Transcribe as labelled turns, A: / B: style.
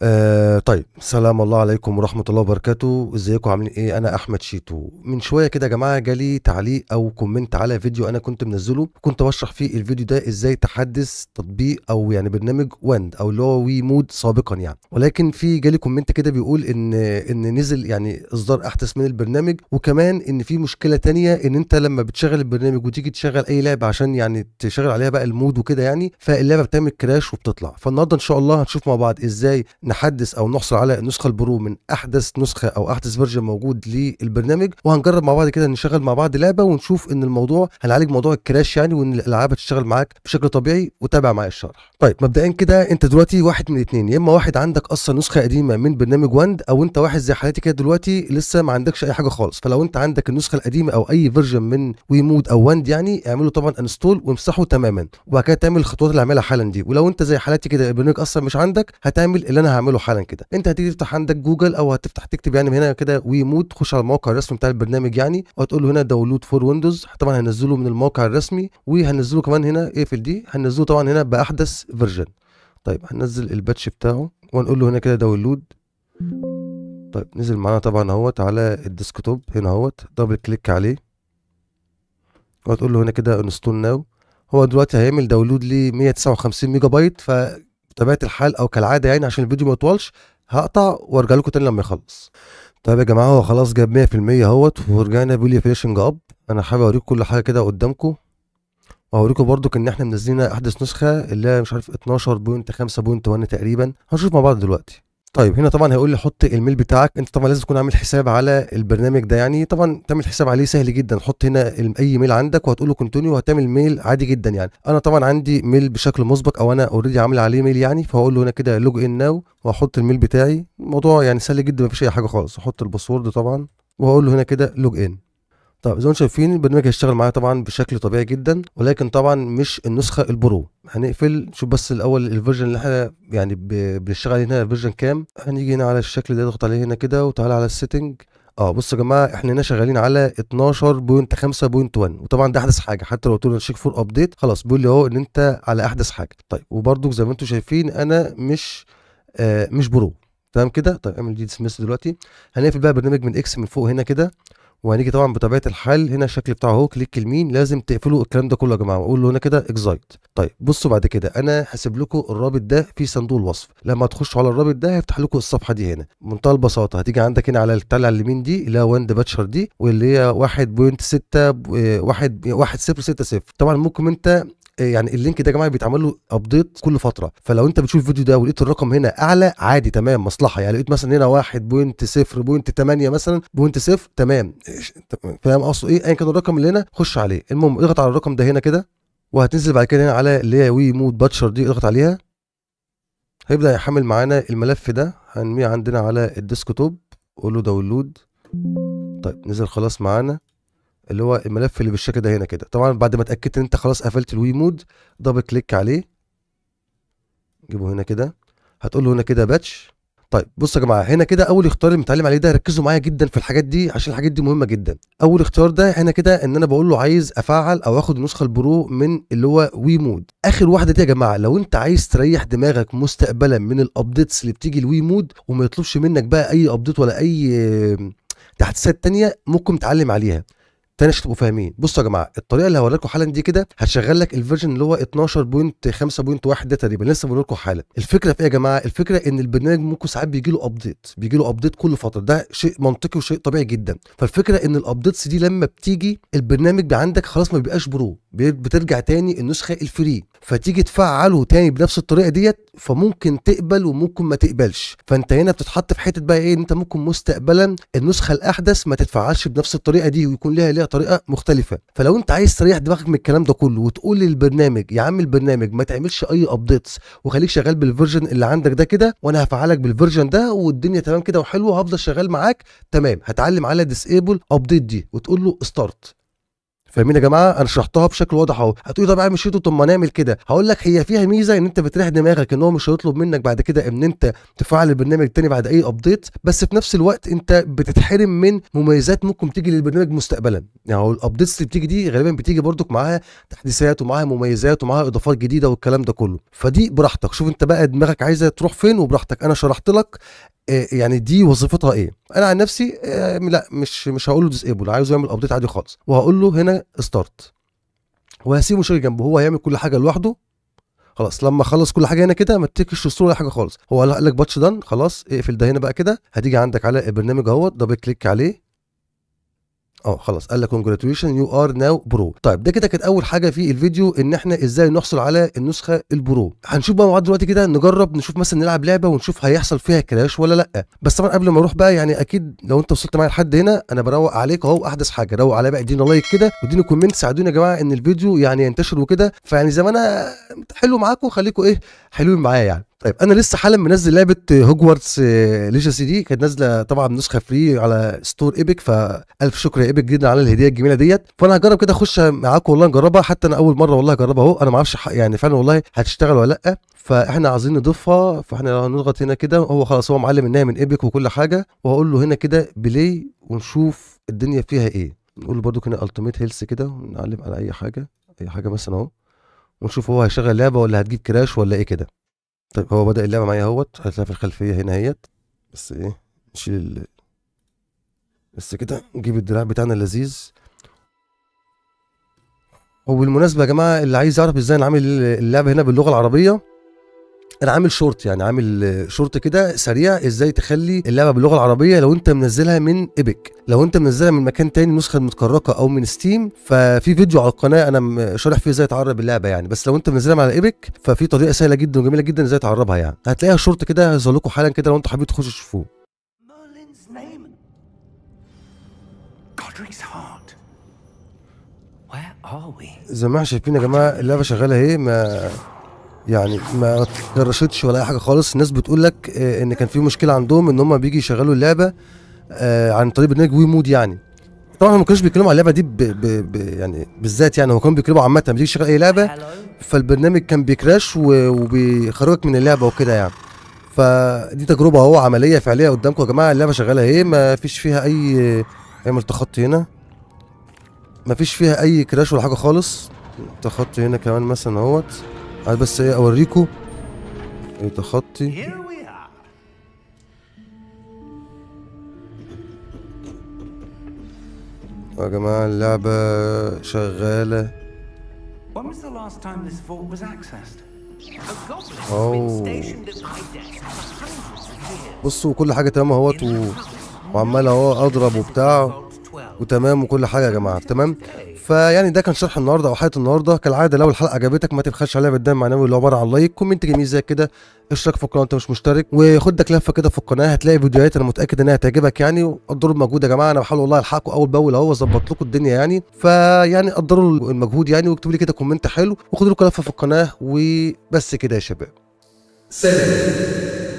A: Uh, طيب السلام الله عليكم ورحمه الله وبركاته ازيكم عاملين ايه انا احمد شيتو من شويه كده يا جماعه جالي تعليق او كومنت على فيديو انا كنت منزله كنت بشرح فيه الفيديو ده ازاي تحدث تطبيق او يعني برنامج وند او اللي هو وي مود سابقا يعني ولكن في جالي كومنت كده بيقول ان ان نزل يعني اصدار احدث من البرنامج وكمان ان في مشكله تانية ان انت لما بتشغل البرنامج وتيجي تشغل اي لعبه عشان يعني تشغل عليها بقى المود وكده يعني فاللعبه بتعمل كراش وبتطلع فالنهارده ان شاء الله هنشوف مع بعض ازاي نحدث او محصل على النسخه البرو من احدث نسخه او احدث فيرجن موجود للبرنامج وهنجرب مع بعض كده نشغل مع بعض لعبه ونشوف ان الموضوع هنعالج موضوع الكراش يعني وان الالعاب هتشتغل معاك بشكل طبيعي وتابع معايا الشرح طيب مبدئيا كده انت دلوقتي واحد من اثنين يا اما واحد عندك اصلا نسخه قديمه من برنامج واند او انت واحد زي حالتي كده دلوقتي لسه ما عندكش اي حاجه خالص فلو انت عندك النسخه القديمه او اي فيرجن من ويمود او واند يعني اعمله طبعا انستول وامسحه تماما وبعد كده تعمل الخطوات اللي هعملها حالا دي ولو انت زي حالتي كده البرنامج اصلا مش عندك هتعمل اللي انا هعمله حالا كده انت هتيجي تفتح عندك جوجل او هتفتح تكتب يعني هنا كده ويموت تخش على الموقع الرسمي بتاع البرنامج يعني وهتقول له هنا داونلود فور ويندوز طبعا هنزله من الموقع الرسمي وهنزله كمان هنا اقفل دي هنزله طبعا هنا باحدث فيرجن طيب هننزل الباتش بتاعه ونقول له هنا كده داونلود طيب نزل معانا طبعا اهوت على الديسكتوب هنا اهوت دبل كليك عليه وهتقول له هنا كده انستول ناو هو دلوقتي هيعمل داونلود ل 159 ميجا بايت ف بطبيعه الحال او كالعاده يعني عشان الفيديو ما يطولش هقطع وارجع لكم تاني لما يخلص طيب يا جماعه هو خلاص جاب 100% اهوت ورجعنا بيلي فيشنج اب انا حابب اوريكم كل حاجه كده قدامكم وهوريكم برضو ان احنا منزلين احدث نسخه اللي هي مش عارف 12.5.1 تقريبا هنشوف مع بعض دلوقتي طيب هنا طبعا هيقول لي حط الميل بتاعك انت طبعا لازم تكون عامل حساب على البرنامج ده يعني طبعا تعمل حساب عليه سهل جدا حط هنا اي ميل عندك وهتقول له كونتينيو وهتعمل ميل عادي جدا يعني انا طبعا عندي ميل بشكل مسبق او انا اوريدي عامل عليه ميل يعني فهقول له هنا كده لوج ان ناو وهحط الميل بتاعي الموضوع يعني سهل جدا ما فيش اي حاجه خالص هحط الباسورد طبعا وهقول له هنا كده لوج ان طب زي ما انتم شايفين البرنامج هيشتغل معايا طبعا بشكل طبيعي جدا ولكن طبعا مش النسخه البرو هنقفل نشوف بس الاول الفيرجن اللي احنا يعني بنشتغل عليه هنا الفيرجن كام هنيجي هنا على الشكل ده نضغط عليه هنا كده وتعالى على السيتنج اه بصوا يا جماعه احنا هنا شغالين على 12.5.1 وطبعا ده احدث حاجه حتى لو قلت له شيك فور ابديت خلاص بيقول لي اهو ان انت على احدث حاجه طيب وبرده زي ما انتم شايفين انا مش آه مش برو تمام كده طيب اعمل دي ديسمس دلوقتي هنقفل بقى برنامج من اكس من فوق هنا كده وهنيجي طبعا بطبيعه الحال هنا الشكل بتاعه اهو كليك اليمين لازم تقفلوا الكلام ده كله يا جماعه واقول له هنا كده اكزايت طيب بصوا بعد كده انا هسيب لكم الرابط ده في صندوق الوصف لما تخشوا على الرابط ده هيفتح لكم الصفحه دي هنا بمنتهى البساطه هتيجي عندك هنا على التالي على اليمين دي اللي هي وند باتشر دي واللي هي 1.6 1 1.060 طبعا ممكن انت يعني اللينك ده يا جماعه بيتعمل له ابديت كل فتره فلو انت بتشوف الفيديو ده ولقيت الرقم هنا اعلى عادي تمام مصلحه يعني لقيت مثلا هنا 1.0.8 مثلا بوينت صفر تمام فاهم قصده ايه ايا كان الرقم اللي هنا خش عليه المهم اضغط على الرقم ده هنا كده وهتنزل بعد كده هنا على اللي هي وي مود باتشر دي اضغط عليها هيبدا يحمل معانا الملف ده هنميه عندنا على الديسكتوب قول له داونلود طيب نزل خلاص معانا اللي هو الملف اللي بالشكل ده هنا كده طبعا بعد ما اتاكدت ان انت خلاص قفلت الوي مود دبل كليك عليه جيبه هنا كده هتقول له هنا كده باتش طيب بصوا يا جماعه هنا كده اول اختيار اللي متعلم عليه ده ركزوا معايا جدا في الحاجات دي عشان الحاجات دي مهمه جدا اول اختيار ده هنا كده ان انا بقول له عايز افعل او اخد النسخه البرو من اللي هو وي مود اخر واحده دي يا جماعه لو انت عايز تريح دماغك مستقبلا من الابديتس اللي بتيجي الوي مود وما يطلبش منك بقى اي ابديت ولا اي تحديثات تانية ممكن تتعلم عليها تاني عشان تبقوا فاهمين بصوا يا جماعه الطريقه اللي هوريكم حالا دي كده هتشغل لك الفيرجن اللي هو 12.5.1 ده تقريبا لسه بقول لكم حالا الفكره في ايه يا جماعه الفكره ان البرنامج ممكن ساعات بيجي له ابديت بيجي له ابديت كل فتره ده شيء منطقي وشيء طبيعي جدا فالفكره ان الابديتس دي لما بتيجي البرنامج ده عندك خلاص ما بيبقاش برو بترجع تاني النسخه الفري فتيجي تفعله تاني بنفس الطريقه ديت فممكن تقبل وممكن ما تقبلش فانت هنا بتتحط في حته بقى ايه انت ممكن مستقبلا النسخه الاحدث ما تتفعلش بنفس الطريقه دي ويكون ليها ليها طريقه مختلفه فلو انت عايز تريح دماغك من الكلام ده كله وتقول للبرنامج يا عم البرنامج ما تعملش اي ابديتس وخليك شغال بالفيرجن اللي عندك ده كده وانا هفعلك بالفيرجن ده والدنيا تمام كده وحلوه هفضل شغال معاك تمام هتعلم على ديسيبل ابديت دي وتقول له ستارت فاهمين يا جماعه انا شرحتها بشكل واضح اهو هتقولي طب يا عم شيتو طب ما نعمل كده هقول لك هي فيها ميزه ان انت بتريح دماغك ان هو مش هيطلب منك بعد كده ان انت تفعل البرنامج الثاني بعد اي ابديت بس في نفس الوقت انت بتتحرم من مميزات ممكن تيجي للبرنامج مستقبلا يعني الابديتس اللي بتيجي دي غالبا بتيجي برضك معاها تحديثات ومعاها مميزات ومعاها اضافات جديده والكلام ده كله فدي براحتك شوف انت بقى دماغك عايزه تروح فين وبراحتك انا شرحت لك آه، يعني دي وظيفتها ايه انا عن نفسي آه، لا مش مش هقول له ديسيبل عايزه يعمل ابديت عادي خالص وهقول له هنا ستارت وهسيبه شغل جنبه هو هيعمل كل حاجه لوحده خلاص لما خلص كل حاجه هنا كده ما تتكش الصوره ولا حاجه خالص هو قال لك باتش دان خلاص اقفل ده هنا بقى كده هتيجي عندك على البرنامج اهوت دبل كليك عليه اه خلاص قال لك كونجراتيوليشن يو ار ناو برو طيب ده كده كانت اول حاجه في الفيديو ان احنا ازاي نحصل على النسخه البرو هنشوف بقى مع دلوقتي كده نجرب نشوف مثلا نلعب لعبه ونشوف هيحصل فيها كراش ولا لا بس طبعا قبل ما اروح بقى يعني اكيد لو انت وصلت معايا لحد هنا انا بروق عليك اهو احدث حاجه روق عليا بقى ادينا لايك كده واديني كومنت ساعدوني يا جماعه ان الفيديو يعني ينتشر وكده فيعني زي ما انا حلو معاكم خليكم ايه حلوين معايا يعني طيب انا لسه حالا منزل لعبه هوجورتس آه، ليجاسي دي كانت نازله طبعا نسخه فري على ستور ايبك فالف شكر يا ايبك جدا على الهديه الجميله ديت فانا هجرب كده اخش معاكم والله نجربها حتى انا اول مره والله اجربها اهو انا ما اعرفش يعني فعلا والله هتشتغل ولا لا فاحنا عايزين نضيفها فاحنا لو هنضغط هنا كده هو خلاص هو معلم انها من ايبك وكل حاجه وهقول له هنا كده بلاي ونشوف الدنيا فيها ايه نقول له برده كده التيميت هيلث كده ونعلم على اي حاجه اي حاجه مثلا اهو ونشوف هو هيشغل لعبه ولا هتجيب كراش ولا ايه كده طيب هو بدأ اللعبة معايا اهوت هتلاقي في الخلفية هنا اهيت بس ايه نشيل ال... بس كده نجيب الدراع بتاعنا اللذيذ وبالمناسبة يا جماعة اللي عايز يعرف ازاي نعمل اللعبة هنا باللغة العربية انا عامل شورت يعني عامل شورت كده سريع ازاي تخلي اللعبه باللغه العربيه لو انت منزلها من ايبك لو انت منزلها من مكان تاني نسخه متكركه او من ستيم ففي فيديو على القناه انا شارح فيه ازاي تعرب اللعبه يعني بس لو انت منزلها على ايبك ففي طريقه سهله جدا وجميله جدا ازاي تعربها يعني هتلاقيها شورت كده هيظهر لكم حالا كده لو انتوا حابين تخشوا تشوفوه زي ما احنا شايفين يا جماعه اللعبه شغاله اهي ما يعني ما اتكرشتش ولا اي حاجه خالص الناس بتقول لك آه، ان كان في مشكله عندهم ان هم بيجي يشغلوا اللعبه آه، عن طريق برنامج وي مود يعني طبعا هم ما كانوش بيتكلموا على اللعبه دي ب ب ب يعني بالذات يعني هو كانوا بيتكلموا عامه بتيجي تشغل اي لعبه فالبرنامج كان بيكراش وبيخرجك من اللعبه وكده يعني فدي تجربه اهو عمليه فعليه قدامكم يا جماعه اللعبه شغاله ايه ما فيش فيها اي اعمل ملتخط هنا ما فيش فيها اي كراش ولا حاجه خالص تخط هنا كمان مثلا اهوت عايز بس ايه اوريكم ايه تخطي يا جماعة اللعبة شغالة بصوا كل حاجة تمام اهوت وعمال اهو اضرب وبتاع وتمام وكل حاجه يا جماعه تمام فيعني ده كان شرح النهارده او حلقه النهارده كالعاده لو الحلقه عجبتك ما تبخلش عليها بالدم المعنوي اللي عباره عن لايك كومنت جميل زي كده اشترك في القناه انت مش مشترك وخدك لفه كده في القناه هتلاقي فيديوهات انا متاكد انها هتعجبك يعني وقدروا المجهود يا جماعه انا بحاول والله الحقكم اول باول اهو واظبط لكم الدنيا يعني فيعني قدروا المجهود يعني واكتبوا لي كده كومنت حلو وخدوا لكم لفه في القناه وبس كده يا شباب سلام